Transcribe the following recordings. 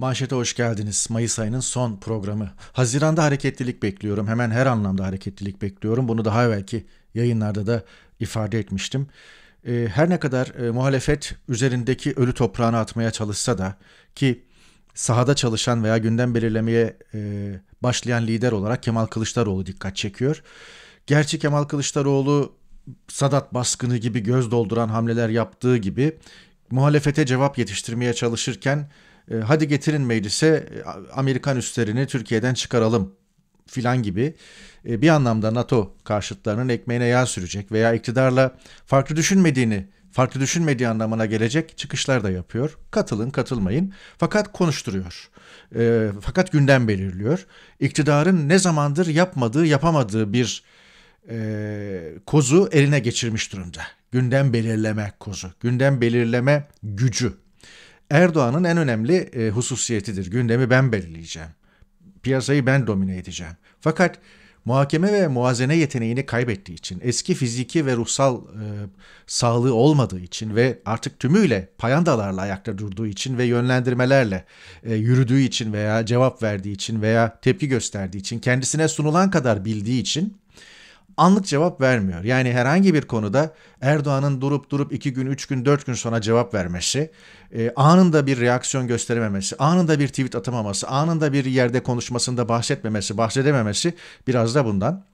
Manşete hoş geldiniz. Mayıs ayının son programı. Haziranda hareketlilik bekliyorum. Hemen her anlamda hareketlilik bekliyorum. Bunu daha evvelki yayınlarda da ifade etmiştim. Ee, her ne kadar e, muhalefet üzerindeki ölü toprağını atmaya çalışsa da ki sahada çalışan veya gündem belirlemeye e, başlayan lider olarak Kemal Kılıçdaroğlu dikkat çekiyor. Gerçi Kemal Kılıçdaroğlu Sadat baskını gibi göz dolduran hamleler yaptığı gibi muhalefete cevap yetiştirmeye çalışırken e, hadi getirin meclise e, Amerikan üslerini Türkiye'den çıkaralım filan gibi e, bir anlamda NATO karşıtlarının ekmeğine yağ sürecek veya iktidarla farklı düşünmediğini farklı düşünmediği anlamına gelecek çıkışlar da yapıyor. Katılın katılmayın fakat konuşturuyor. fakat gündem belirliyor. İktidarın ne zamandır yapmadığı yapamadığı bir kozu eline geçirmiş durumda. Gündem belirleme kozu, gündem belirleme gücü Erdoğan'ın en önemli e, hususiyetidir. Gündemi ben belirleyeceğim. Piyasayı ben domine edeceğim. Fakat muhakeme ve muazene yeteneğini kaybettiği için, eski fiziki ve ruhsal e, sağlığı olmadığı için ve artık tümüyle payandalarla ayakta durduğu için ve yönlendirmelerle e, yürüdüğü için veya cevap verdiği için veya tepki gösterdiği için, kendisine sunulan kadar bildiği için anlık cevap vermiyor. Yani herhangi bir konuda Erdoğan'ın durup durup iki gün, üç gün, dört gün sonra cevap vermesi, e, anında bir reaksiyon gösterememesi, anında bir tweet atamaması, anında bir yerde konuşmasında bahsetmemesi, bahsedememesi biraz da bundan.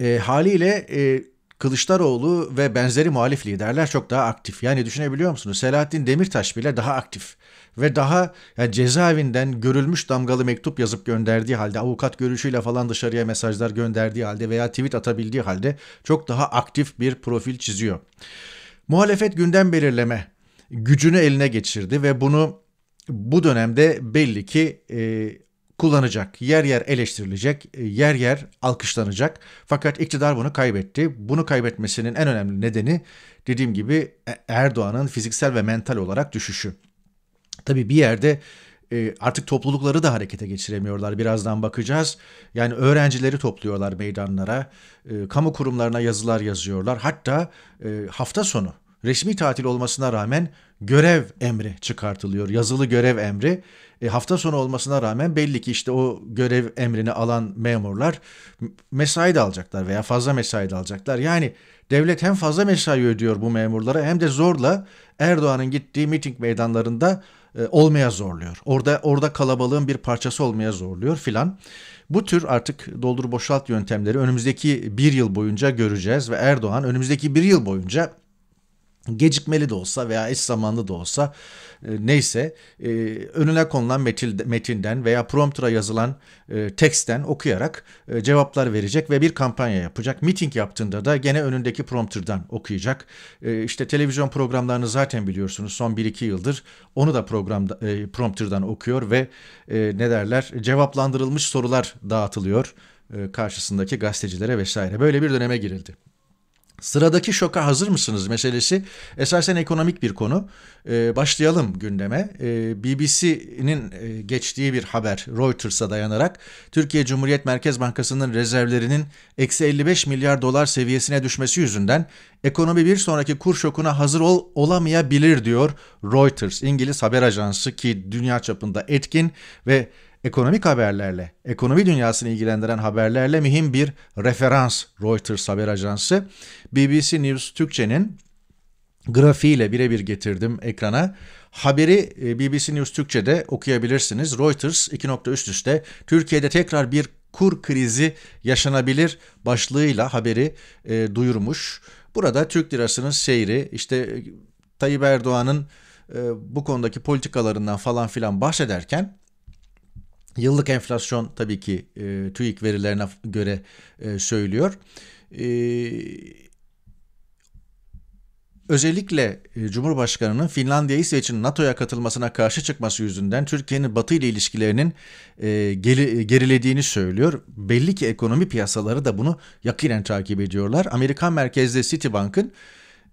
E, haliyle e, Kılıçdaroğlu ve benzeri muhalif liderler çok daha aktif. Yani düşünebiliyor musunuz? Selahattin Demirtaş bile daha aktif ve daha yani cezaevinden görülmüş damgalı mektup yazıp gönderdiği halde avukat görüşüyle falan dışarıya mesajlar gönderdiği halde veya tweet atabildiği halde çok daha aktif bir profil çiziyor. Muhalefet gündem belirleme gücünü eline geçirdi ve bunu bu dönemde belli ki e, kullanacak, yer yer eleştirilecek, e, yer yer alkışlanacak. Fakat iktidar bunu kaybetti. Bunu kaybetmesinin en önemli nedeni dediğim gibi e-, Erdoğan'ın fiziksel ve mental olarak düşüşü. Tabii bir yerde e, artık toplulukları da harekete geçiremiyorlar. Birazdan bakacağız. Yani öğrencileri topluyorlar meydanlara, e, kamu kurumlarına yazılar yazıyorlar. Hatta e, hafta sonu resmi tatil olmasına rağmen görev emri çıkartılıyor. Yazılı görev emri. E, hafta sonu olmasına rağmen belli ki işte o görev emrini alan memurlar mesai de alacaklar veya fazla mesai de alacaklar. Yani devlet hem fazla mesai ödüyor bu memurlara hem de zorla Erdoğan'ın gittiği miting meydanlarında e, olmaya zorluyor. Orada orada kalabalığın bir parçası olmaya zorluyor filan. Bu tür artık doldur boşalt yöntemleri önümüzdeki bir yıl boyunca göreceğiz ve Erdoğan önümüzdeki bir yıl boyunca gecikmeli de olsa veya eş zamanlı da olsa e, neyse e, önüne konulan metinden veya promptura yazılan e, teksten okuyarak e, cevaplar verecek ve bir kampanya yapacak. Meeting yaptığında da gene önündeki prompterdan okuyacak. E, işte televizyon programlarını zaten biliyorsunuz son 1-2 yıldır onu da programda e, prompterdan okuyor ve ne derler cevaplandırılmış sorular dağıtılıyor karşısındaki gazetecilere vesaire. Böyle bir döneme girildi. Sıradaki şoka hazır mısınız meselesi esasen ekonomik bir konu. Ee, başlayalım gündeme. Ee, BBC'nin e, geçtiği bir haber Reuters'a dayanarak Türkiye Cumhuriyet Merkez Bankası'nın rezervlerinin eksi 55 milyar dolar seviyesine düşmesi yüzünden ekonomi bir sonraki kur şokuna hazır ol, olamayabilir diyor Reuters. İngiliz haber ajansı ki dünya çapında etkin ve ekonomik haberlerle, ekonomi dünyasını ilgilendiren haberlerle mühim bir referans Reuters haber ajansı. BBC News Türkçe'nin grafiğiyle birebir getirdim ekrana. Haberi e, BBC News Türkçe'de okuyabilirsiniz. Reuters 2. üst üste Türkiye'de tekrar bir kur krizi yaşanabilir başlığıyla haberi e, duyurmuş. Burada Türk lirasının seyri işte e, Tayyip Erdoğan'ın e, bu konudaki politikalarından falan filan bahsederken Yıllık enflasyon tabii ki e, TÜİK verilerine göre e, söylüyor. E, özellikle e, Cumhurbaşkanı'nın Finlandiya'yı İsveç'in NATO'ya katılmasına karşı çıkması yüzünden Türkiye'nin Batı ile ilişkilerinin e, geri, e, gerilediğini söylüyor. Belli ki ekonomi piyasaları da bunu yakinen takip ediyorlar. Amerikan merkezli Citibank'ın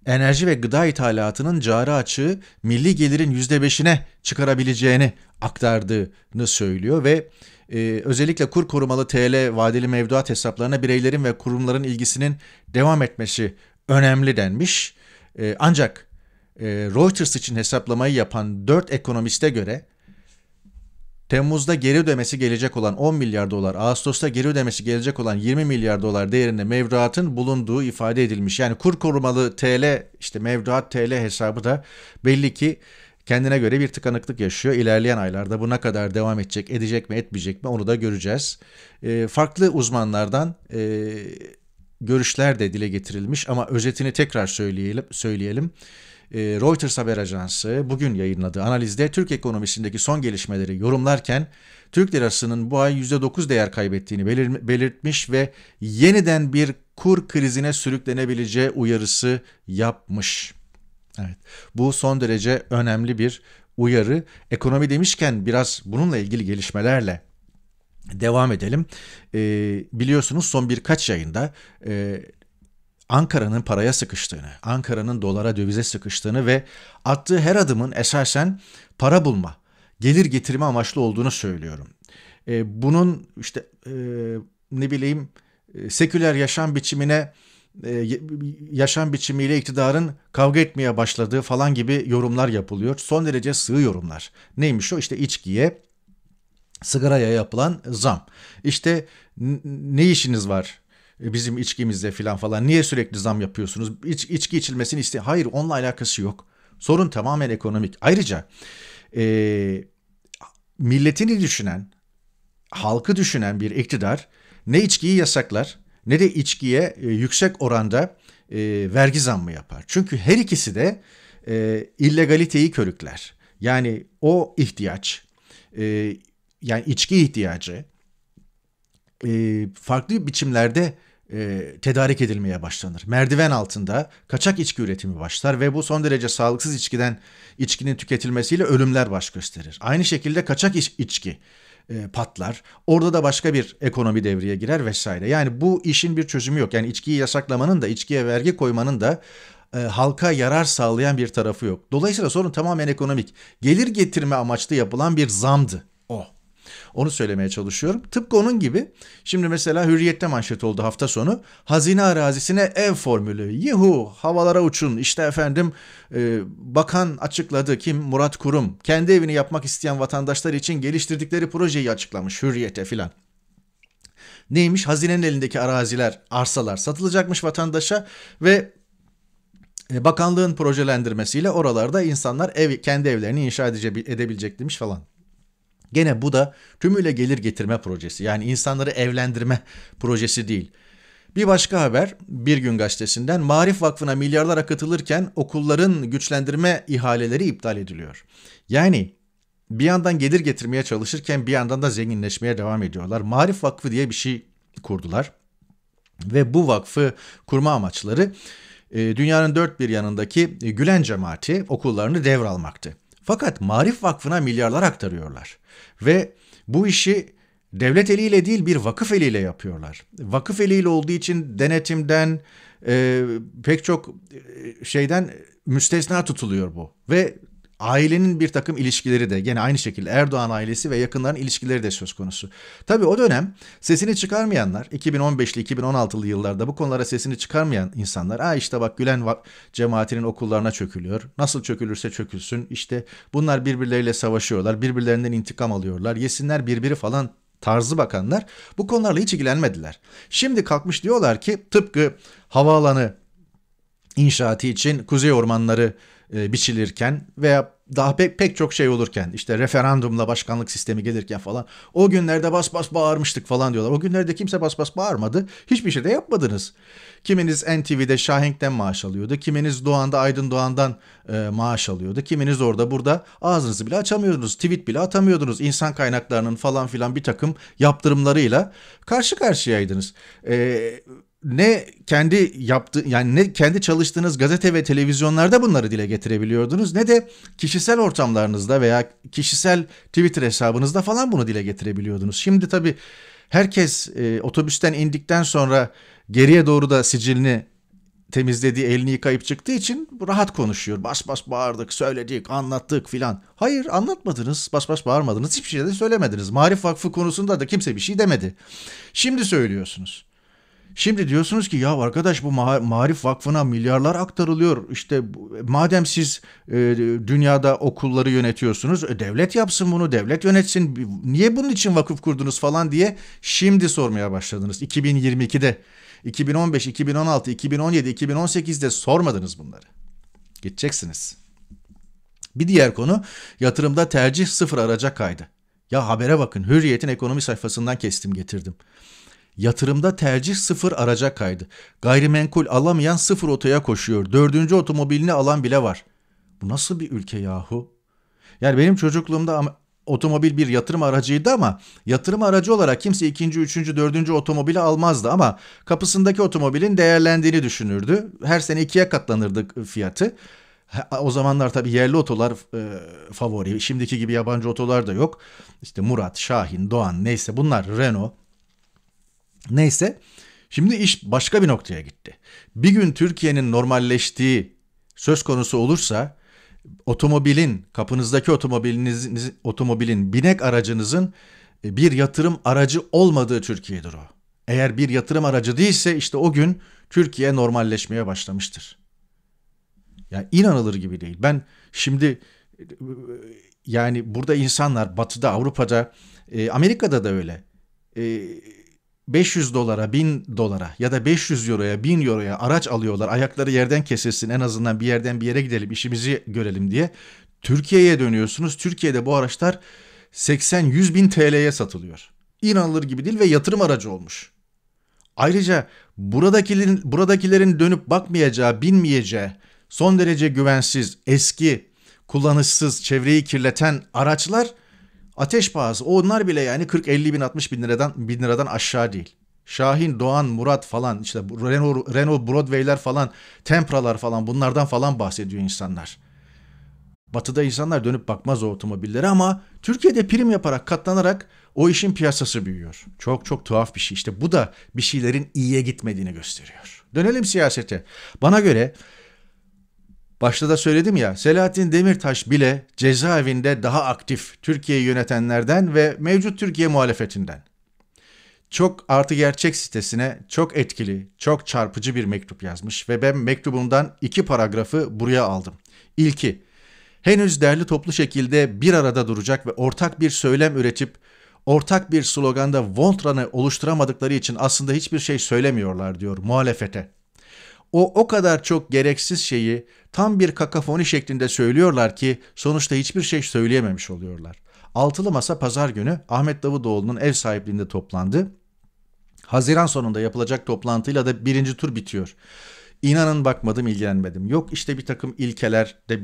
enerji ve gıda ithalatının cari açığı milli gelirin %5'ine çıkarabileceğini aktardığını söylüyor ve e, özellikle kur korumalı TL vadeli mevduat hesaplarına bireylerin ve kurumların ilgisinin devam etmesi önemli denmiş. E, ancak e, Reuters için hesaplamayı yapan 4 ekonomiste göre Temmuz'da geri ödemesi gelecek olan 10 milyar dolar, Ağustos'ta geri ödemesi gelecek olan 20 milyar dolar değerinde mevduatın bulunduğu ifade edilmiş. Yani kur korumalı TL işte mevduat TL hesabı da belli ki kendine göre bir tıkanıklık yaşıyor. İlerleyen aylarda bu ne kadar devam edecek, edecek mi, etmeyecek mi onu da göreceğiz. E, farklı uzmanlardan e, görüşler de dile getirilmiş ama özetini tekrar söyleyelim. söyleyelim. Ee, Reuters haber ajansı bugün yayınladığı analizde Türk ekonomisindeki son gelişmeleri yorumlarken Türk lirasının bu ay %9 değer kaybettiğini belirtmiş ve yeniden bir kur krizine sürüklenebileceği uyarısı yapmış. Evet. Bu son derece önemli bir uyarı. Ekonomi demişken biraz bununla ilgili gelişmelerle devam edelim. E, biliyorsunuz son birkaç yayında e, Ankara'nın paraya sıkıştığını, Ankara'nın dolara dövize sıkıştığını ve attığı her adımın esasen para bulma, gelir getirme amaçlı olduğunu söylüyorum. E, bunun işte e, ne bileyim e, seküler yaşam biçimine e, yaşam biçimiyle iktidarın kavga etmeye başladığı falan gibi yorumlar yapılıyor. Son derece sığ yorumlar. Neymiş o? İşte içkiye, sigaraya yapılan zam. İşte ne işiniz var e, bizim içkimizde falan falan niye sürekli zam yapıyorsunuz? İç, içki içilmesini iste. Hayır onunla alakası yok. Sorun tamamen ekonomik. Ayrıca e, milletini düşünen, halkı düşünen bir iktidar ne içkiyi yasaklar ne de içkiye e, yüksek oranda e, vergi zammı yapar. Çünkü her ikisi de e, illegaliteyi körükler. Yani o ihtiyaç, e, yani içki ihtiyacı e, farklı biçimlerde e, tedarik edilmeye başlanır. Merdiven altında kaçak içki üretimi başlar ve bu son derece sağlıksız içkiden içkinin tüketilmesiyle ölümler baş gösterir. Aynı şekilde kaçak iç, içki e, patlar. Orada da başka bir ekonomi devreye girer vesaire. Yani bu işin bir çözümü yok. Yani içkiyi yasaklamanın da içkiye vergi koymanın da e, halka yarar sağlayan bir tarafı yok. Dolayısıyla sorun tamamen ekonomik. Gelir getirme amaçlı yapılan bir zamdı o. Onu söylemeye çalışıyorum. Tıpkı onun gibi şimdi mesela Hürriyet'te manşet oldu hafta sonu. Hazine arazisine ev formülü. Yuhu havalara uçun. İşte efendim e, bakan açıkladı kim? Murat Kurum. Kendi evini yapmak isteyen vatandaşlar için geliştirdikleri projeyi açıklamış Hürriyet'e filan. Neymiş? Hazinenin elindeki araziler, arsalar satılacakmış vatandaşa ve e, bakanlığın projelendirmesiyle oralarda insanlar ev kendi evlerini inşa edebilecek demiş falan. Gene bu da tümüyle gelir getirme projesi yani insanları evlendirme projesi değil. Bir başka haber Bir Gün Gazetesi'nden Marif Vakfı'na milyarlar akıtılırken okulların güçlendirme ihaleleri iptal ediliyor. Yani bir yandan gelir getirmeye çalışırken bir yandan da zenginleşmeye devam ediyorlar. Marif Vakfı diye bir şey kurdular ve bu vakfı kurma amaçları e, dünyanın dört bir yanındaki Gülen cemaati okullarını devralmaktı. Fakat Marif Vakfı'na milyarlar aktarıyorlar. Ve bu işi devlet eliyle değil bir vakıf eliyle yapıyorlar. Vakıf eliyle olduğu için denetimden e, pek çok e, şeyden müstesna tutuluyor bu. Ve ailenin bir takım ilişkileri de gene aynı şekilde Erdoğan ailesi ve yakınların ilişkileri de söz konusu. Tabii o dönem sesini çıkarmayanlar 2015'li 2016'lı yıllarda bu konulara sesini çıkarmayan insanlar aa işte bak Gülen cemaatinin okullarına çökülüyor. Nasıl çökülürse çökülsün işte bunlar birbirleriyle savaşıyorlar birbirlerinden intikam alıyorlar yesinler birbiri falan tarzı bakanlar bu konularla hiç ilgilenmediler. Şimdi kalkmış diyorlar ki tıpkı havaalanı inşaatı için kuzey ormanları e, biçilirken veya daha pek pek çok şey olurken işte referandumla başkanlık sistemi gelirken falan o günlerde bas bas bağırmıştık falan diyorlar. O günlerde kimse bas bas bağırmadı. Hiçbir şey de yapmadınız. Kiminiz NTV'de Şahenk'ten maaş alıyordu. Kiminiz Doğan'da Aydın Doğan'dan e, maaş alıyordu. Kiminiz orada burada ağzınızı bile açamıyordunuz. Tweet bile atamıyordunuz. İnsan kaynaklarının falan filan bir takım yaptırımlarıyla karşı karşıyaydınız. Eee ne kendi yaptığı yani ne kendi çalıştığınız gazete ve televizyonlarda bunları dile getirebiliyordunuz ne de kişisel ortamlarınızda veya kişisel Twitter hesabınızda falan bunu dile getirebiliyordunuz. Şimdi tabii herkes e, otobüsten indikten sonra geriye doğru da sicilini temizlediği elini yıkayıp çıktığı için rahat konuşuyor. Bas bas bağırdık, söyledik, anlattık filan. Hayır anlatmadınız, bas bas bağırmadınız, hiçbir şey de söylemediniz. Marif Vakfı konusunda da kimse bir şey demedi. Şimdi söylüyorsunuz. Şimdi diyorsunuz ki ya arkadaş bu ma Marif Vakfı'na milyarlar aktarılıyor. İşte madem siz e, dünyada okulları yönetiyorsunuz e, devlet yapsın bunu devlet yönetsin. Niye bunun için vakıf kurdunuz falan diye şimdi sormaya başladınız. 2022'de 2015, 2016, 2017, 2018'de sormadınız bunları. Gideceksiniz. Bir diğer konu yatırımda tercih sıfır araca kaydı. Ya habere bakın hürriyetin ekonomi sayfasından kestim getirdim. Yatırımda tercih sıfır araca kaydı. Gayrimenkul alamayan sıfır otoya koşuyor. Dördüncü otomobilini alan bile var. Bu nasıl bir ülke yahu? Yani benim çocukluğumda otomobil bir yatırım aracıydı ama yatırım aracı olarak kimse ikinci, üçüncü, dördüncü otomobili almazdı ama kapısındaki otomobilin değerlendiğini düşünürdü. Her sene ikiye katlanırdı fiyatı. O zamanlar tabii yerli otolar e, favori. Şimdiki gibi yabancı otolar da yok. İşte Murat, Şahin, Doğan neyse bunlar Renault. Neyse şimdi iş başka bir noktaya gitti. Bir gün Türkiye'nin normalleştiği söz konusu olursa otomobilin kapınızdaki otomobiliniz otomobilin binek aracınızın e, bir yatırım aracı olmadığı Türkiye'dir o. Eğer bir yatırım aracı değilse işte o gün Türkiye normalleşmeye başlamıştır. Ya yani inanılır gibi değil. Ben şimdi e, yani burada insanlar batıda Avrupa'da e, Amerika'da da öyle 500 dolara, 1000 dolara ya da 500 euroya, 1000 euroya araç alıyorlar. Ayakları yerden kesilsin en azından bir yerden bir yere gidelim, işimizi görelim diye. Türkiye'ye dönüyorsunuz. Türkiye'de bu araçlar 80-100 bin TL'ye satılıyor. İnanılır gibi değil ve yatırım aracı olmuş. Ayrıca buradakilerin, buradakilerin dönüp bakmayacağı, binmeyeceği, son derece güvensiz, eski, kullanışsız, çevreyi kirleten araçlar Ateş pahası onlar bile yani 40-50 bin 60 bin liradan, bin liradan aşağı değil. Şahin, Doğan, Murat falan işte Renault, Renault Broadway'ler falan Tempra'lar falan bunlardan falan bahsediyor insanlar. Batı'da insanlar dönüp bakmaz o otomobillere ama Türkiye'de prim yaparak katlanarak o işin piyasası büyüyor. Çok çok tuhaf bir şey. işte. bu da bir şeylerin iyiye gitmediğini gösteriyor. Dönelim siyasete. Bana göre Başta da söyledim ya Selahattin Demirtaş bile cezaevinde daha aktif Türkiye'yi yönetenlerden ve mevcut Türkiye muhalefetinden. Çok artı gerçek sitesine çok etkili, çok çarpıcı bir mektup yazmış ve ben mektubundan iki paragrafı buraya aldım. İlki, henüz derli toplu şekilde bir arada duracak ve ortak bir söylem üretip ortak bir sloganda Vontra'nı oluşturamadıkları için aslında hiçbir şey söylemiyorlar diyor muhalefete. O o kadar çok gereksiz şeyi tam bir kakafoni şeklinde söylüyorlar ki sonuçta hiçbir şey söyleyememiş oluyorlar. Altılı Masa pazar günü Ahmet Davutoğlu'nun ev sahipliğinde toplandı. Haziran sonunda yapılacak toplantıyla da birinci tur bitiyor. İnanın bakmadım ilgilenmedim. Yok işte bir takım ilkeler de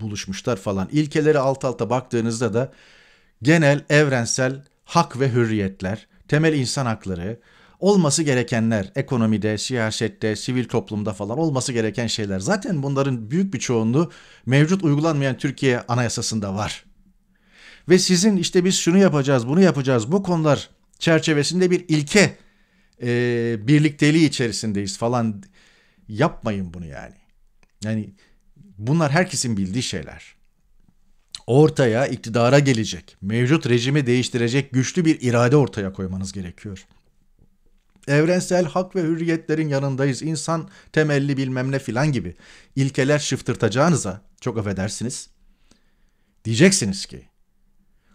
buluşmuşlar falan. İlkeleri alt alta baktığınızda da genel evrensel hak ve hürriyetler, temel insan hakları, olması gerekenler ekonomide, siyasette, sivil toplumda falan olması gereken şeyler. Zaten bunların büyük bir çoğunluğu mevcut uygulanmayan Türkiye Anayasası'nda var. Ve sizin işte biz şunu yapacağız, bunu yapacağız bu konular çerçevesinde bir ilke e, birlikteliği içerisindeyiz falan yapmayın bunu yani. Yani bunlar herkesin bildiği şeyler. Ortaya iktidara gelecek, mevcut rejimi değiştirecek güçlü bir irade ortaya koymanız gerekiyor. Evrensel hak ve hürriyetlerin yanındayız. İnsan temelli bilmem ne filan gibi. ilkeler şıftırtacağınıza çok affedersiniz. Diyeceksiniz ki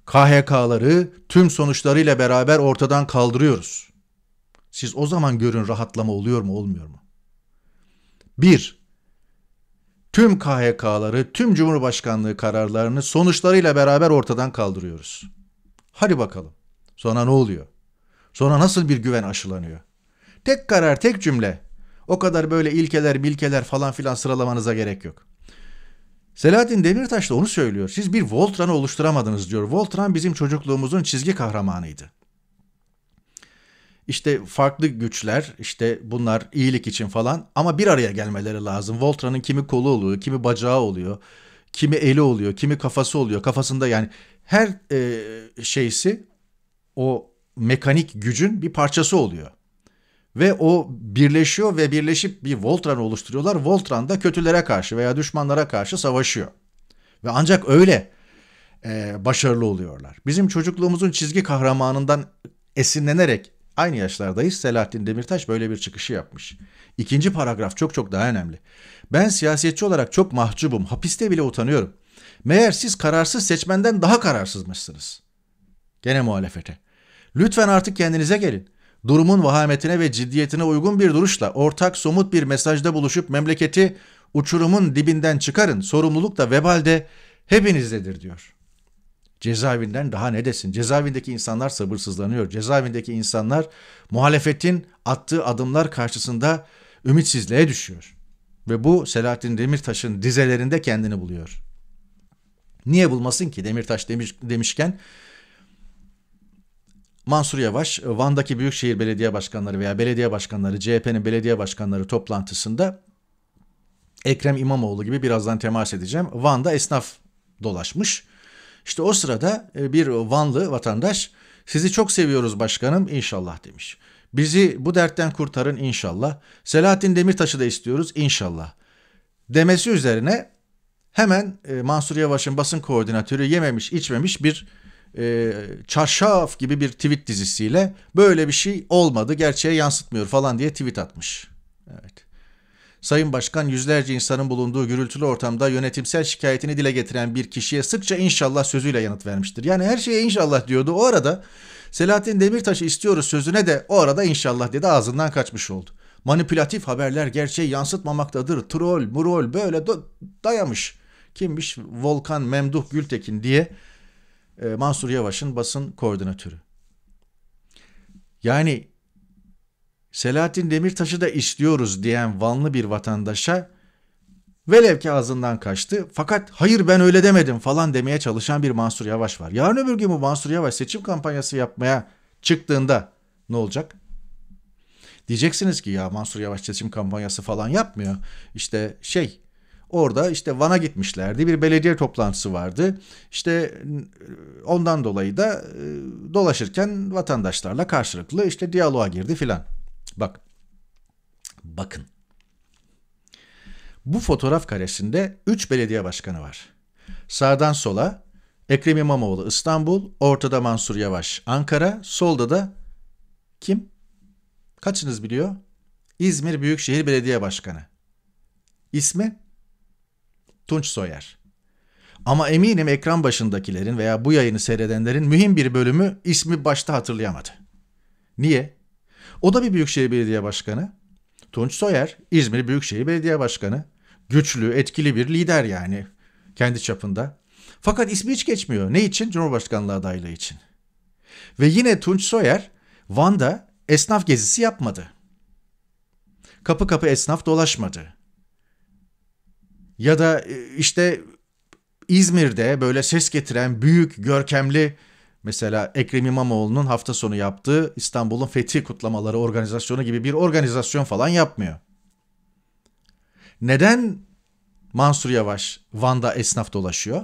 KHK'ları tüm sonuçlarıyla beraber ortadan kaldırıyoruz. Siz o zaman görün rahatlama oluyor mu olmuyor mu? Bir Tüm KHK'ları, tüm Cumhurbaşkanlığı kararlarını sonuçlarıyla beraber ortadan kaldırıyoruz. Hadi bakalım. Sonra ne oluyor? Sonra nasıl bir güven aşılanıyor? Tek karar, tek cümle. O kadar böyle ilkeler, bilkeler falan filan sıralamanıza gerek yok. Selahattin Demirtaş da onu söylüyor. Siz bir Voltran'ı oluşturamadınız diyor. Voltran bizim çocukluğumuzun çizgi kahramanıydı. İşte farklı güçler, işte bunlar iyilik için falan ama bir araya gelmeleri lazım. Voltran'ın kimi kolu oluyor, kimi bacağı oluyor, kimi eli oluyor, kimi kafası oluyor. Kafasında yani her e, şeysi o mekanik gücün bir parçası oluyor. Ve o birleşiyor ve birleşip bir Voltran oluşturuyorlar. Voltran da kötülere karşı veya düşmanlara karşı savaşıyor. Ve ancak öyle e, başarılı oluyorlar. Bizim çocukluğumuzun çizgi kahramanından esinlenerek aynı yaşlardayız. Selahattin Demirtaş böyle bir çıkışı yapmış. İkinci paragraf çok çok daha önemli. Ben siyasetçi olarak çok mahcubum. Hapiste bile utanıyorum. Meğer siz kararsız seçmenden daha kararsızmışsınız. Gene muhalefete. Lütfen artık kendinize gelin. Durumun vahametine ve ciddiyetine uygun bir duruşla ortak somut bir mesajda buluşup memleketi uçurumun dibinden çıkarın. Sorumluluk da vebalde hepinizdedir diyor. Cezaevinden daha ne desin? Cezaevindeki insanlar sabırsızlanıyor. Cezaevindeki insanlar muhalefetin attığı adımlar karşısında ümitsizliğe düşüyor. Ve bu Selahattin Demirtaş'ın dizelerinde kendini buluyor. Niye bulmasın ki Demirtaş demiş, demişken Mansur Yavaş e, Van'daki büyükşehir belediye başkanları veya belediye başkanları CHP'nin belediye başkanları toplantısında Ekrem İmamoğlu gibi birazdan temas edeceğim. Van'da esnaf dolaşmış. İşte o sırada e, bir Vanlı vatandaş sizi çok seviyoruz başkanım inşallah demiş. Bizi bu dertten kurtarın inşallah. Selahattin Demirtaş'ı da istiyoruz inşallah. Demesi üzerine hemen e, Mansur Yavaş'ın basın koordinatörü yememiş içmemiş bir e, çarşaf gibi bir tweet dizisiyle böyle bir şey olmadı gerçeğe yansıtmıyor falan diye tweet atmış. Evet. Sayın Başkan yüzlerce insanın bulunduğu gürültülü ortamda yönetimsel şikayetini dile getiren bir kişiye sıkça inşallah sözüyle yanıt vermiştir. Yani her şeye inşallah diyordu. O arada Selahattin Demirtaş'ı istiyoruz sözüne de o arada inşallah dedi ağzından kaçmış oldu. Manipülatif haberler gerçeği yansıtmamaktadır. Troll, murol böyle dayamış. Kimmiş? Volkan Memduh Gültekin diye ee, Mansur Yavaş'ın basın koordinatörü. Yani Selahattin Demirtaş'ı da istiyoruz diyen Vanlı bir vatandaşa velev ki ağzından kaçtı fakat hayır ben öyle demedim falan demeye çalışan bir Mansur Yavaş var. Yarın öbür gün bu Mansur Yavaş seçim kampanyası yapmaya çıktığında ne olacak? Diyeceksiniz ki ya Mansur Yavaş seçim kampanyası falan yapmıyor. İşte şey Orada işte Van'a gitmişlerdi. Bir belediye toplantısı vardı. İşte e, ondan dolayı da e, dolaşırken vatandaşlarla karşılıklı işte diyaloğa girdi filan. Bak. Bakın. Bu fotoğraf karesinde 3 belediye başkanı var. Sağdan sola Ekrem İmamoğlu İstanbul, ortada Mansur Yavaş Ankara, solda da kim? Kaçınız biliyor? İzmir Büyükşehir Belediye Başkanı. İsmi Tunç Soyer. Ama eminim ekran başındakilerin veya bu yayını seyredenlerin mühim bir bölümü ismi başta hatırlayamadı. Niye? O da bir Büyükşehir Belediye Başkanı. Tunç Soyer, İzmir Büyükşehir Belediye Başkanı. Güçlü, etkili bir lider yani kendi çapında. Fakat ismi hiç geçmiyor. Ne için? Cumhurbaşkanlığı adaylığı için. Ve yine Tunç Soyer, Van'da esnaf gezisi yapmadı. Kapı kapı esnaf dolaşmadı ya da e, işte İzmir'de böyle ses getiren büyük, görkemli mesela Ekrem İmamoğlu'nun hafta sonu yaptığı İstanbul'un fethi kutlamaları organizasyonu gibi bir organizasyon falan yapmıyor. Neden Mansur Yavaş Van'da esnaf dolaşıyor?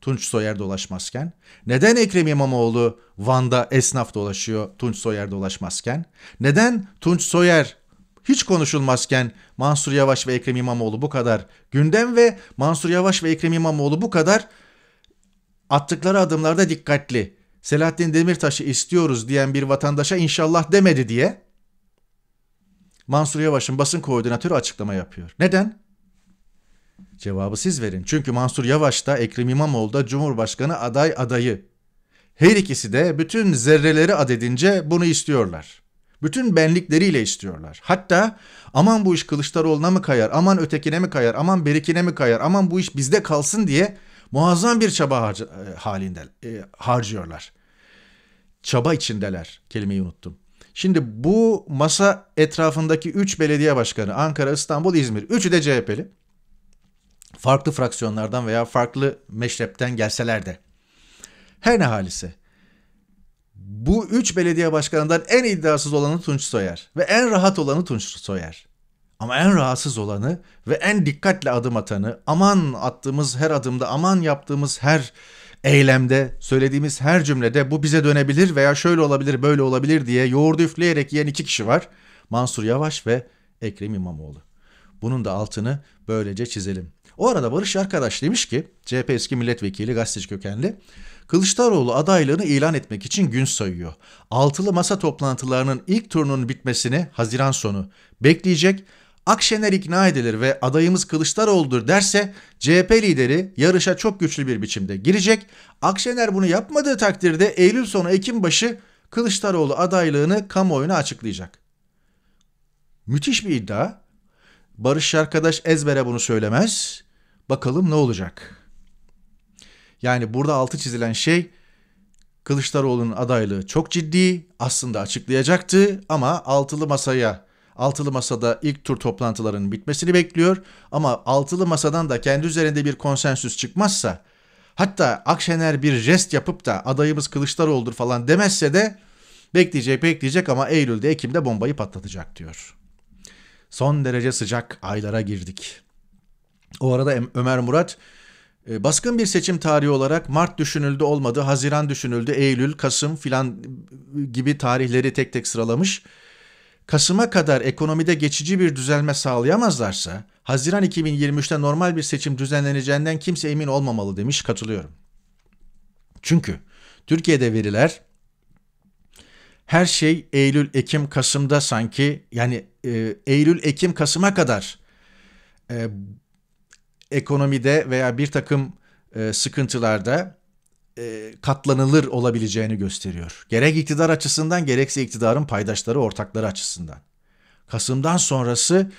Tunç Soyer dolaşmazken? Neden Ekrem İmamoğlu Van'da esnaf dolaşıyor, Tunç Soyer dolaşmazken? Neden Tunç Soyer hiç konuşulmazken Mansur Yavaş ve Ekrem İmamoğlu bu kadar gündem ve Mansur Yavaş ve Ekrem İmamoğlu bu kadar attıkları adımlarda dikkatli. Selahattin Demirtaş'ı istiyoruz diyen bir vatandaşa inşallah demedi diye Mansur Yavaş'ın basın koordinatörü açıklama yapıyor. Neden? Cevabı siz verin. Çünkü Mansur Yavaş da Ekrem İmamoğlu da Cumhurbaşkanı aday adayı. Her ikisi de bütün zerreleri adedince bunu istiyorlar. Bütün benlikleriyle istiyorlar. Hatta aman bu iş Kılıçdaroğlu'na mı kayar, aman ötekine mi kayar, aman berikine mi kayar, aman bu iş bizde kalsın diye muazzam bir çaba harca, e, halinde e, harcıyorlar. Çaba içindeler. Kelimeyi unuttum. Şimdi bu masa etrafındaki 3 belediye başkanı Ankara, İstanbul, İzmir. Üçü de CHP'li. Farklı fraksiyonlardan veya farklı meşrepten gelseler de. Her ne halise bu üç belediye başkanından en iddiasız olanı Tunç Soyer ve en rahat olanı Tunç Soyer. Ama en rahatsız olanı ve en dikkatle adım atanı, aman attığımız her adımda, aman yaptığımız her eylemde, söylediğimiz her cümlede bu bize dönebilir veya şöyle olabilir, böyle olabilir diye yoğurdu üfleyerek yiyen iki kişi var. Mansur Yavaş ve Ekrem İmamoğlu. Bunun da altını böylece çizelim. O arada Barış Arkadaş demiş ki CHP eski milletvekili gazeteci kökenli Kılıçdaroğlu adaylığını ilan etmek için gün sayıyor. Altılı masa toplantılarının ilk turunun bitmesini Haziran sonu bekleyecek. Akşener ikna edilir ve adayımız Kılıçdaroğlu'dur derse CHP lideri yarışa çok güçlü bir biçimde girecek. Akşener bunu yapmadığı takdirde Eylül sonu Ekim başı Kılıçdaroğlu adaylığını kamuoyuna açıklayacak. Müthiş bir iddia. Barış arkadaş ezbere bunu söylemez. Bakalım ne olacak? Yani burada altı çizilen şey Kılıçdaroğlu'nun adaylığı çok ciddi aslında açıklayacaktı ama altılı masaya altılı masada ilk tur toplantılarının bitmesini bekliyor ama altılı masadan da kendi üzerinde bir konsensüs çıkmazsa hatta Akşener bir jest yapıp da adayımız Kılıçdaroğlu'dur falan demezse de bekleyecek bekleyecek ama Eylül'de Ekim'de bombayı patlatacak diyor. Son derece sıcak aylara girdik. O arada Ömer Murat ee, baskın bir seçim tarihi olarak Mart düşünüldü olmadı, Haziran düşünüldü, Eylül, Kasım filan gibi tarihleri tek tek sıralamış. Kasım'a kadar ekonomide geçici bir düzelme sağlayamazlarsa Haziran 2023'te normal bir seçim düzenleneceğinden kimse emin olmamalı demiş katılıyorum. Çünkü Türkiye'de veriler her şey Eylül, Ekim, Kasım'da sanki yani e, Eylül, Ekim, Kasım'a kadar e, ekonomide veya bir takım e, sıkıntılarda e, katlanılır olabileceğini gösteriyor. Gerek iktidar açısından gerekse iktidarın paydaşları, ortakları açısından. Kasım'dan sonrası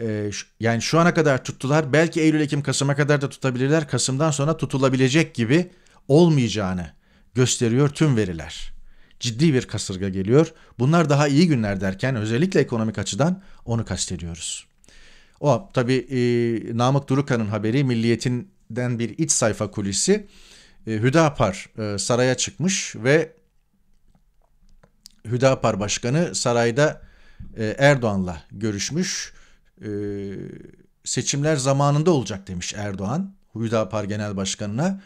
e, yani şu ana kadar tuttular. Belki Eylül, Ekim, Kasım'a kadar da tutabilirler. Kasım'dan sonra tutulabilecek gibi olmayacağını gösteriyor tüm veriler. Ciddi bir kasırga geliyor. Bunlar daha iyi günler derken özellikle ekonomik açıdan onu kastediyoruz. O tabii e, Namık Durukan'ın haberi Milliyet'in'den bir iç sayfa kulisi. E, Hüdapar e, saraya çıkmış ve Hüdapar Başkanı sarayda e, Erdoğan'la görüşmüş. E, seçimler zamanında olacak demiş Erdoğan Hüdapar Genel Başkanı'na.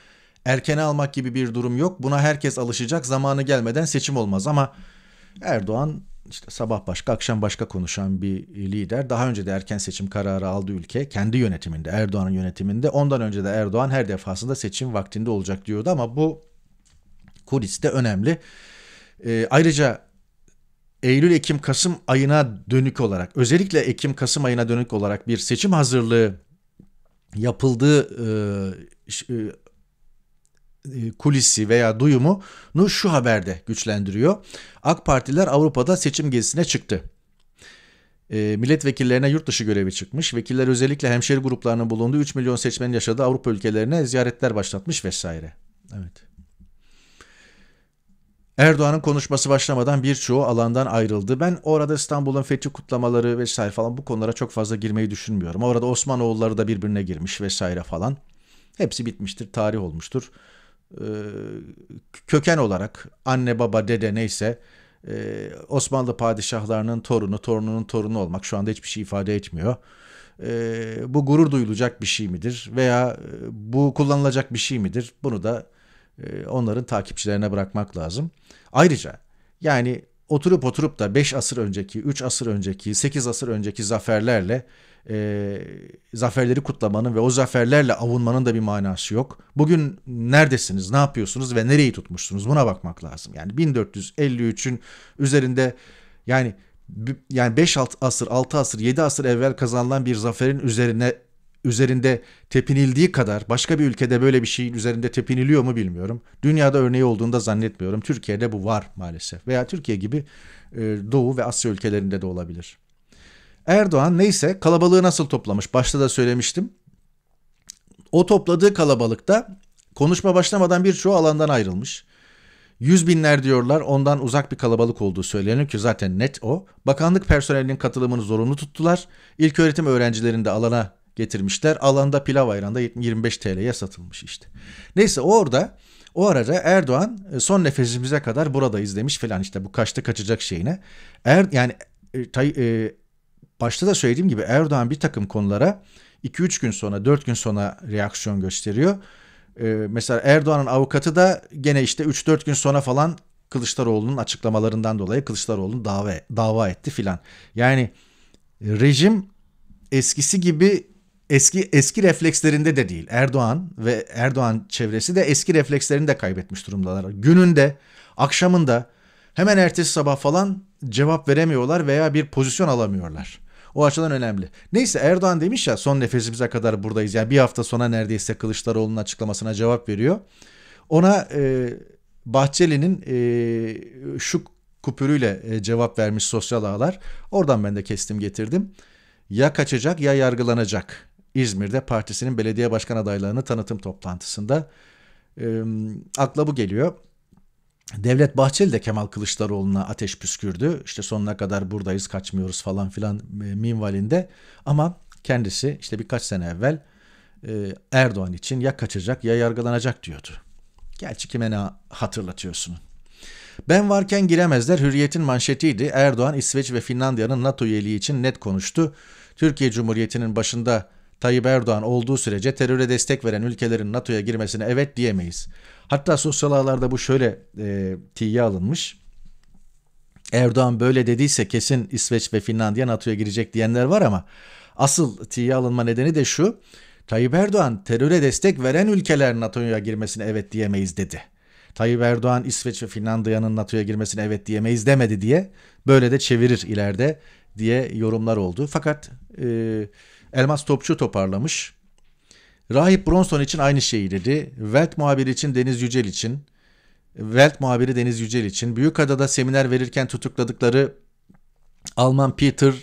erken almak gibi bir durum yok. Buna herkes alışacak. Zamanı gelmeden seçim olmaz ama Erdoğan işte sabah başka akşam başka konuşan bir lider. Daha önce de erken seçim kararı aldı ülke. Kendi yönetiminde Erdoğan'ın yönetiminde. Ondan önce de Erdoğan her defasında seçim vaktinde olacak diyordu ama bu kulis de önemli. E, ayrıca Eylül, Ekim, Kasım ayına dönük olarak özellikle Ekim, Kasım ayına dönük olarak bir seçim hazırlığı yapıldığı e, e e, kulisi veya duyumunu şu haberde güçlendiriyor. AK Partiler Avrupa'da seçim gezisine çıktı. E, milletvekillerine yurt dışı görevi çıkmış. Vekiller özellikle hemşeri gruplarının bulunduğu 3 milyon seçmenin yaşadığı Avrupa ülkelerine ziyaretler başlatmış vesaire. Evet. Erdoğan'ın konuşması başlamadan birçoğu alandan ayrıldı. Ben orada İstanbul'un fethi kutlamaları vesaire falan bu konulara çok fazla girmeyi düşünmüyorum. Orada Osmanoğulları da birbirine girmiş vesaire falan. Hepsi bitmiştir, tarih olmuştur. Ee, köken olarak anne baba dede neyse e, Osmanlı padişahlarının torunu torununun torunu olmak şu anda hiçbir şey ifade etmiyor. Ee, bu gurur duyulacak bir şey midir veya e, bu kullanılacak bir şey midir bunu da e, onların takipçilerine bırakmak lazım. Ayrıca yani oturup oturup da 5 asır önceki, 3 asır önceki, 8 asır önceki zaferlerle e, zaferleri kutlamanın ve o zaferlerle avunmanın da bir manası yok. Bugün neredesiniz, ne yapıyorsunuz ve nereyi tutmuşsunuz buna bakmak lazım. Yani 1453'ün üzerinde yani yani 5 6 asır, 6 asır, 7 asır evvel kazanılan bir zaferin üzerine üzerinde tepinildiği kadar başka bir ülkede böyle bir şeyin üzerinde tepiniliyor mu bilmiyorum. Dünyada örneği olduğunda zannetmiyorum. Türkiye'de bu var maalesef veya Türkiye gibi e, Doğu ve Asya ülkelerinde de olabilir. Erdoğan neyse kalabalığı nasıl toplamış başta da söylemiştim. O topladığı kalabalıkta konuşma başlamadan birçoğu alandan ayrılmış. Yüz binler diyorlar ondan uzak bir kalabalık olduğu söyleniyor ki zaten net o. Bakanlık personelinin katılımını zorunlu tuttular. İlköğretim öğrencilerini de alana getirmişler. Alanda pilav ayranda 25 TL'ye satılmış işte. Neyse orada o arada Erdoğan e, son nefesimize kadar buradayız demiş falan işte bu kaçta kaçacak şeyine. Er, yani e, e, başta da söylediğim gibi Erdoğan bir takım konulara 2-3 gün sonra 4 gün sonra reaksiyon gösteriyor. E, mesela Erdoğan'ın avukatı da gene işte 3-4 gün sonra falan Kılıçdaroğlu'nun açıklamalarından dolayı Kılıçdaroğlu'nu dava, e-, dava etti filan. Yani rejim eskisi gibi eski eski reflekslerinde de değil. Erdoğan ve Erdoğan çevresi de eski reflekslerini de kaybetmiş durumdalar. Gününde, akşamında hemen ertesi sabah falan cevap veremiyorlar veya bir pozisyon alamıyorlar. O açıdan önemli. Neyse Erdoğan demiş ya son nefesimize kadar buradayız. Yani bir hafta sonra neredeyse Kılıçdaroğlu'nun açıklamasına cevap veriyor. Ona e, Bahçeli'nin e, şu kupürüyle e, cevap vermiş sosyal ağlar. Oradan ben de kestim getirdim. Ya kaçacak ya yargılanacak İzmir'de partisinin belediye başkan adaylarını tanıtım toplantısında. E, akla bu geliyor. Devlet Bahçeli de Kemal Kılıçdaroğlu'na ateş püskürdü. İşte sonuna kadar buradayız kaçmıyoruz falan filan e, minvalinde. Ama kendisi işte birkaç sene evvel e, Erdoğan için ya kaçacak ya yargılanacak diyordu. Gerçi kime ne hatırlatıyorsun? Ben varken giremezler hürriyetin manşetiydi. Erdoğan İsveç ve Finlandiya'nın NATO üyeliği için net konuştu. Türkiye Cumhuriyeti'nin başında Tayyip Erdoğan olduğu sürece teröre destek veren ülkelerin NATO'ya girmesine evet diyemeyiz. Hatta sosyal ağlarda bu şöyle e, tiye alınmış. Erdoğan böyle dediyse kesin İsveç ve Finlandiya NATO'ya girecek diyenler var ama asıl tiye alınma nedeni de şu. Tayyip Erdoğan teröre destek veren ülkeler NATO'ya girmesine evet diyemeyiz dedi. Tayyip Erdoğan İsveç ve Finlandiya'nın NATO'ya girmesine evet diyemeyiz demedi diye böyle de çevirir ileride diye yorumlar oldu. Fakat e, Elmas Topçu toparlamış. Rahip Bronson için aynı şeyi dedi. Welt muhabiri için Deniz Yücel için. Welt muhabiri Deniz Yücel için. Büyükada'da seminer verirken tutukladıkları Alman Peter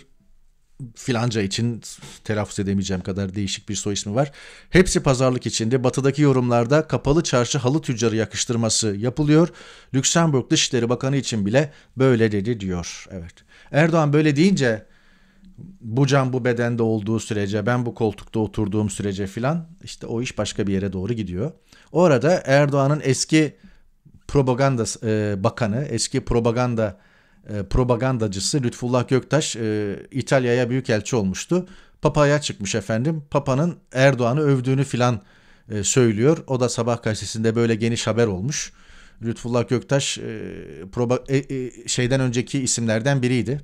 filanca için telaffuz edemeyeceğim kadar değişik bir soy ismi var. Hepsi pazarlık içinde. Batıdaki yorumlarda kapalı çarşı halı tüccarı yakıştırması yapılıyor. Lüksemburg Dışişleri Bakanı için bile böyle dedi diyor. Evet. Erdoğan böyle deyince bu can bu bedende olduğu sürece, ben bu koltukta oturduğum sürece filan işte o iş başka bir yere doğru gidiyor. Orada Erdoğan'ın eski propaganda e, bakanı, eski propaganda e, propagandacısı Lütfullah Göktaş e, İtalya'ya büyükelçi olmuştu. Papa'ya çıkmış efendim. Papa'nın Erdoğan'ı övdüğünü filan e, söylüyor. O da sabah gazetesinde böyle geniş haber olmuş. Lütfullah Göktaş e, proba, e, e, şeyden önceki isimlerden biriydi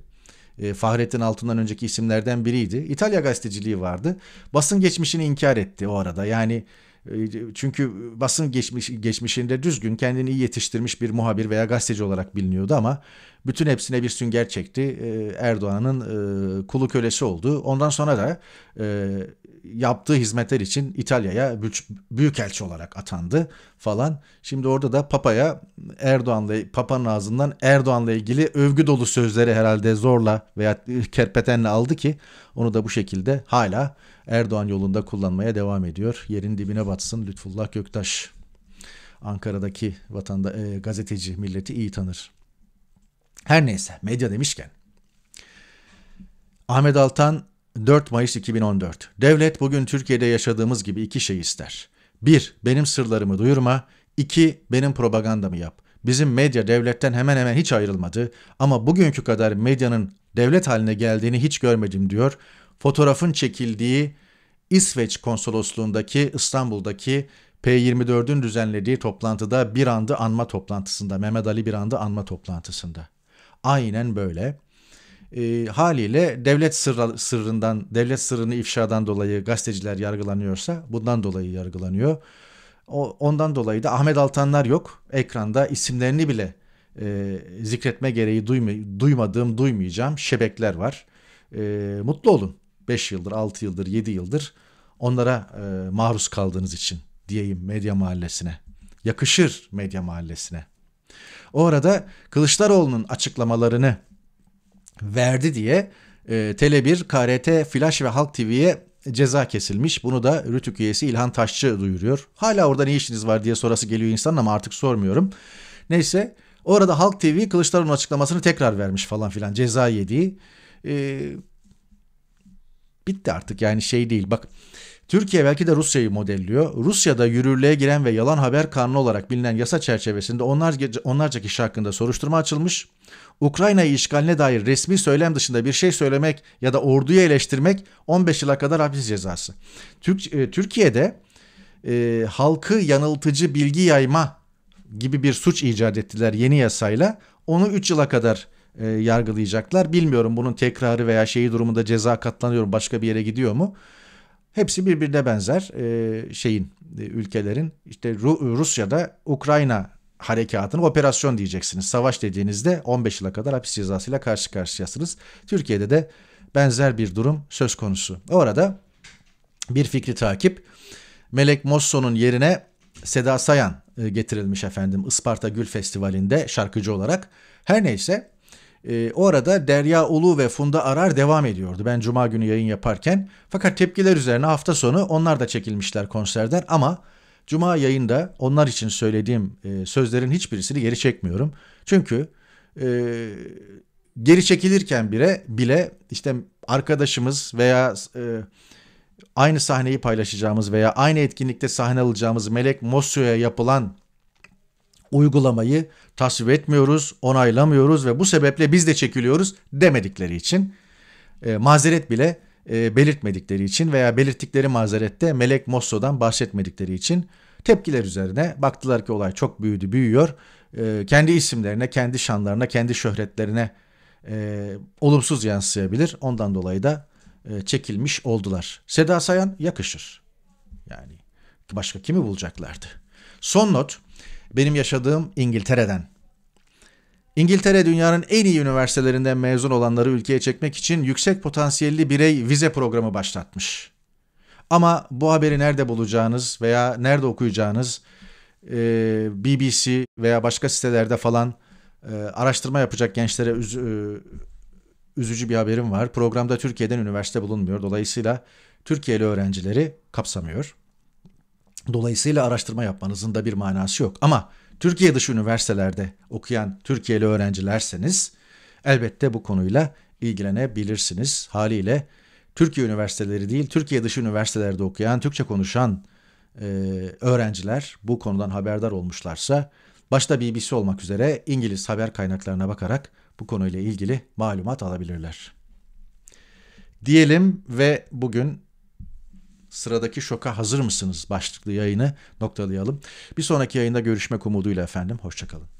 e, Fahrettin Altun'dan önceki isimlerden biriydi. İtalya gazeteciliği vardı. Basın geçmişini inkar etti o arada. Yani e, çünkü basın geçmiş, geçmişinde düzgün kendini iyi yetiştirmiş bir muhabir veya gazeteci olarak biliniyordu ama bütün hepsine bir sünger çekti. E, Erdoğan'ın e, kulu kölesi oldu. Ondan sonra da e, yaptığı hizmetler için İtalya'ya büyük büyükelçi olarak atandı falan. Şimdi orada da Papa'ya Erdoğan'la Papa'nın ağzından Erdoğan'la ilgili övgü dolu sözleri herhalde zorla veya e, kerpetenle aldı ki onu da bu şekilde hala Erdoğan yolunda kullanmaya devam ediyor. Yerin dibine batsın Lütfullah Göktaş. Ankara'daki vatanda e, gazeteci milleti iyi tanır. Her neyse medya demişken. Ahmet Altan 4 Mayıs 2014. Devlet bugün Türkiye'de yaşadığımız gibi iki şey ister. 1. Benim sırlarımı duyurma. 2. Benim propagandamı yap. Bizim medya devletten hemen hemen hiç ayrılmadı ama bugünkü kadar medyanın devlet haline geldiğini hiç görmedim diyor. Fotoğrafın çekildiği İsveç konsolosluğundaki İstanbul'daki P24'ün düzenlediği toplantıda bir anda anma toplantısında Mehmet Ali bir anda anma toplantısında. Aynen böyle. E, haliyle devlet sırrı, sırrından, devlet sırrını ifşadan dolayı gazeteciler yargılanıyorsa bundan dolayı yargılanıyor. O, ondan dolayı da Ahmet Altanlar yok. Ekranda isimlerini bile e, zikretme gereği duyma, duymadığım, duymayacağım şebekler var. E, mutlu olun. 5 yıldır, 6 yıldır, 7 yıldır onlara e, maruz kaldığınız için diyeyim Medya Mahallesi'ne. Yakışır Medya Mahallesi'ne. Orada Kılıçdaroğlu'nun açıklamalarını verdi diye e, Tele1, KRT, Flash ve Halk TV'ye ceza kesilmiş. Bunu da Rütük üyesi İlhan Taşçı duyuruyor. Hala orada ne işiniz var diye sorası geliyor insan ama artık sormuyorum. Neyse orada Halk TV Kılıçdaroğlu'nun açıklamasını tekrar vermiş falan filan ceza yediği. E, Bitti artık yani şey değil bak. Türkiye belki de Rusya'yı modelliyor. Rusya'da yürürlüğe giren ve yalan haber kanunu olarak bilinen yasa çerçevesinde onlarca, onlarca kişi hakkında soruşturma açılmış. Ukrayna'yı işgaline dair resmi söylem dışında bir şey söylemek ya da orduyu eleştirmek 15 yıla kadar hapis cezası. Türk, e, Türkiye'de e, halkı yanıltıcı bilgi yayma gibi bir suç icat ettiler yeni yasayla. Onu 3 yıla kadar e, yargılayacaklar. Bilmiyorum bunun tekrarı veya şeyi durumunda ceza katlanıyor başka bir yere gidiyor mu? Hepsi birbirine benzer e, şeyin e, ülkelerin işte Ru- Rusya'da Ukrayna harekatını operasyon diyeceksiniz. Savaş dediğinizde 15 yıla kadar hapis cezasıyla karşı karşıyasınız. Türkiye'de de benzer bir durum söz konusu. Orada bir fikri takip Melek Mosso'nun yerine Seda Sayan e, getirilmiş efendim Isparta Gül Festivali'nde şarkıcı olarak. Her neyse e, ee, orada Derya Ulu ve Funda Arar devam ediyordu. Ben cuma günü yayın yaparken. Fakat tepkiler üzerine hafta sonu onlar da çekilmişler konserden ama cuma yayında onlar için söylediğim e, sözlerin hiçbirisini geri çekmiyorum. Çünkü e, geri çekilirken bile bile işte arkadaşımız veya e, aynı sahneyi paylaşacağımız veya aynı etkinlikte sahne alacağımız Melek Mosso'ya yapılan uygulamayı tasvip etmiyoruz, onaylamıyoruz ve bu sebeple biz de çekiliyoruz demedikleri için e, mazeret bile e, belirtmedikleri için veya belirttikleri mazerette Melek Mosso'dan bahsetmedikleri için tepkiler üzerine baktılar ki olay çok büyüdü, büyüyor. E, kendi isimlerine, kendi şanlarına, kendi şöhretlerine e, olumsuz yansıyabilir. Ondan dolayı da e, çekilmiş oldular. Seda Sayan yakışır. Yani başka kimi bulacaklardı? Son not benim yaşadığım İngiltere'den. İngiltere dünyanın en iyi üniversitelerinden mezun olanları ülkeye çekmek için yüksek potansiyelli birey vize programı başlatmış. Ama bu haberi nerede bulacağınız veya nerede okuyacağınız BBC veya başka sitelerde falan araştırma yapacak gençlere üzücü bir haberim var. Programda Türkiye'den üniversite bulunmuyor. Dolayısıyla Türkiye'li öğrencileri kapsamıyor. Dolayısıyla araştırma yapmanızın da bir manası yok. Ama Türkiye dışı üniversitelerde okuyan Türkiye'li öğrencilerseniz elbette bu konuyla ilgilenebilirsiniz. Haliyle Türkiye üniversiteleri değil, Türkiye dışı üniversitelerde okuyan, Türkçe konuşan e, öğrenciler bu konudan haberdar olmuşlarsa başta BBC olmak üzere İngiliz haber kaynaklarına bakarak bu konuyla ilgili malumat alabilirler. Diyelim ve bugün Sıradaki şoka hazır mısınız? Başlıklı yayını noktalayalım. Bir sonraki yayında görüşmek umuduyla efendim. Hoşçakalın.